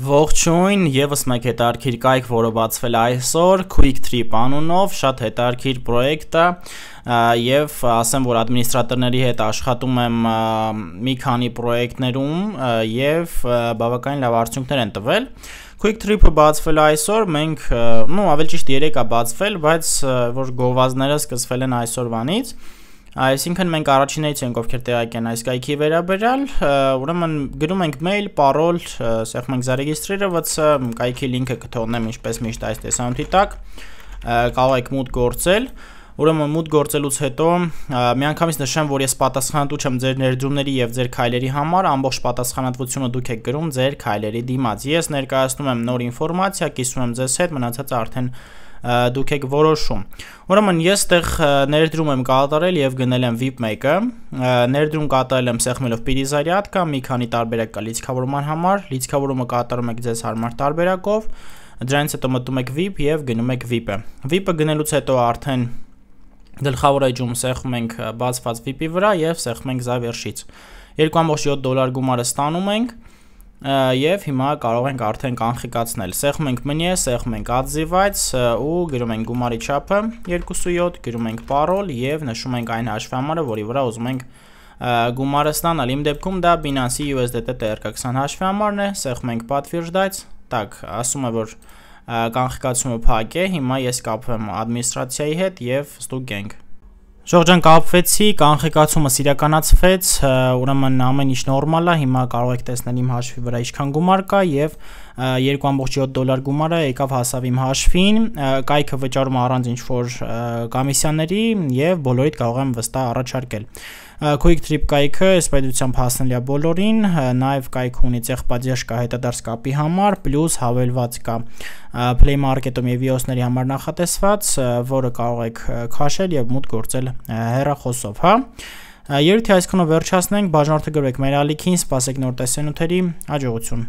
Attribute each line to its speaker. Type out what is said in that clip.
Speaker 1: Ողջույն, եւս մեկ հետարքիր կայք, որը բացվել է այսօր Quick Trip անունով, շատ հետարքիր պրոյեկտ է եւ ասեմ, որ ադմինիստրատորների հետ աշխատում եմ մի քանի պրոյեկտներում եւ բավականին լավ արդյունքներ են տվել։ Quick Trip-ը բացվել է այսօր, մենք, նո, ավելի ճիշտ 3-ը բացվել, բայց որ գովազները սկսվել են այսօրվանից։ այսօր Այսինքն մենք առաջիններից ենք ովքեր տեղակ են այս կայքի վերաբերյալ, ուրեմն գրում ենք mail, parol, սեղմ ենք zaregistrироваться, կայքի լինքը կթողնեմ ինչպես միշտ այս տեսանյութի տակ։ Կարող եք մուտք գործել։ Ուրեմն մուտ գործելուց հետո միանգամից նշեմ, որ ես պատասխանատու չեմ ձեր ներդրումների եւ ձեր քայլերի համար, ամբողջ պատասխանատվությունը դուք եք գրում ձեր քայլերի դիմաց։ Ես ներկայացնում եմ նոր ինֆորմացիա, կիսում եմ ձեզ հետ, մնացածը արդեն դուք եք որոշում։ Ուրեմն ես այդտեղ ներդրում եմ կատարել եւ գնել եմ VIP Make-ը, ներդրում կատարել եմ Սեղմելով Պիրիզարյատկա մի քանի տարբերակ կա լիցքավորման համար, լիցքավորումը կատարում եք ձեզ հարմար տարբերակով, դրանից հետո մտնում եք VIP եւ գնում եք VIP-ը։ VIP-ը գնելուց հետո արդեն Գլխավոր էջում սեղում ենք բացված VIP-ի վրա եւ սեղում ենք Zavershից։ 2.7 դոլար գումարը ստանում ենք եւ հիմա կարող ենք արդեն կանխիկացնել։ Սեղում ենք մնի, սեղում ենք adjuvants ու գրում ենք գումարի չափը 2.7, գրում ենք parol եւ նշում ենք այն հաշվի համարը, որի վրա ուզում ենք գումարը ստանալ։ Իմ դեպքում դա Binance USDT TRK20 հաշվի համարն է, սեղում ենք подтверждать, так, ասում է որ կանխիկացումը փակ է, հիմա ես կապվեմ ադմինիստրացիայի հետ եւ ստուգենք։ Շորջան կապվեցի, կանխիկացումը իրականացվեց, ուրեմն ամեն ինչ նորմալ է, հիմա կարող եք տեսնել իմ հաշվի վրա ինչքան գումար կա եւ 2.7 դոլար գումարը եկավ հասավ իմ հաշվին, կայքը վճարում առանց ինչ որ կոմիսիաների եւ բոլորիդ կարող եմ վստահ առաջարկել։ Quick Trip կայքը ըստ պետությամբ հասնել է բոլորին, նաև կայքը ունի ցեղպատժ հետադարձ կապի համար, պլյուս հավելված կա Play Market-ում եւ iOS-ների համար նախատեսված, որը կարող եք քաշել եւ մուտք գործել հեռախոսով, հա։ Երթի այսքանով վերջացնենք, բաժանորդը գրվեք մեր ալիքին, սպասեք նոր տեսանյութերի, հաջողություն։